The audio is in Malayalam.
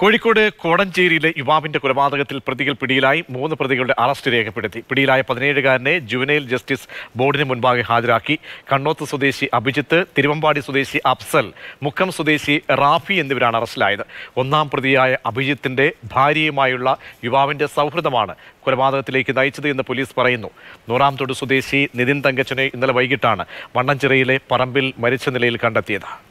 കോഴിക്കോട് കോടഞ്ചേരിയിലെ യുവാവിന്റെ കൊലപാതകത്തിൽ പ്രതികൾ പിടിയിലായി മൂന്ന് പ്രതികളുടെ അറസ്റ്റ് രേഖപ്പെടുത്തി പിടിയിലായ പതിനേഴുകാരനെ ജുവനൈൽ ജസ്റ്റിസ് ബോർഡിന് മുൻപാകെ ഹാജരാക്കി കണ്ണോത്ത് സ്വദേശി അഭിജിത്ത് തിരുവമ്പാടി സ്വദേശി അഫ്സൽ മുക്കം സ്വദേശി റാഫി എന്നിവരാണ് അറസ്റ്റിലായത് ഒന്നാം പ്രതിയായ അഭിജിത്തിന്റെ ഭാര്യയുമായുള്ള യുവാവിന്റെ സൗഹൃദമാണ് കൊലപാതകത്തിലേക്ക് നയിച്ചത് എന്ന് പോലീസ് പറയുന്നു നൂറാം തൊടു സ്വദേശി നിതിൻ തങ്കച്ചനെ ഇന്നലെ വൈകിട്ടാണ് വണ്ണഞ്ചിറയിലെ പറമ്പിൽ മരിച്ച നിലയിൽ കണ്ടെത്തിയത്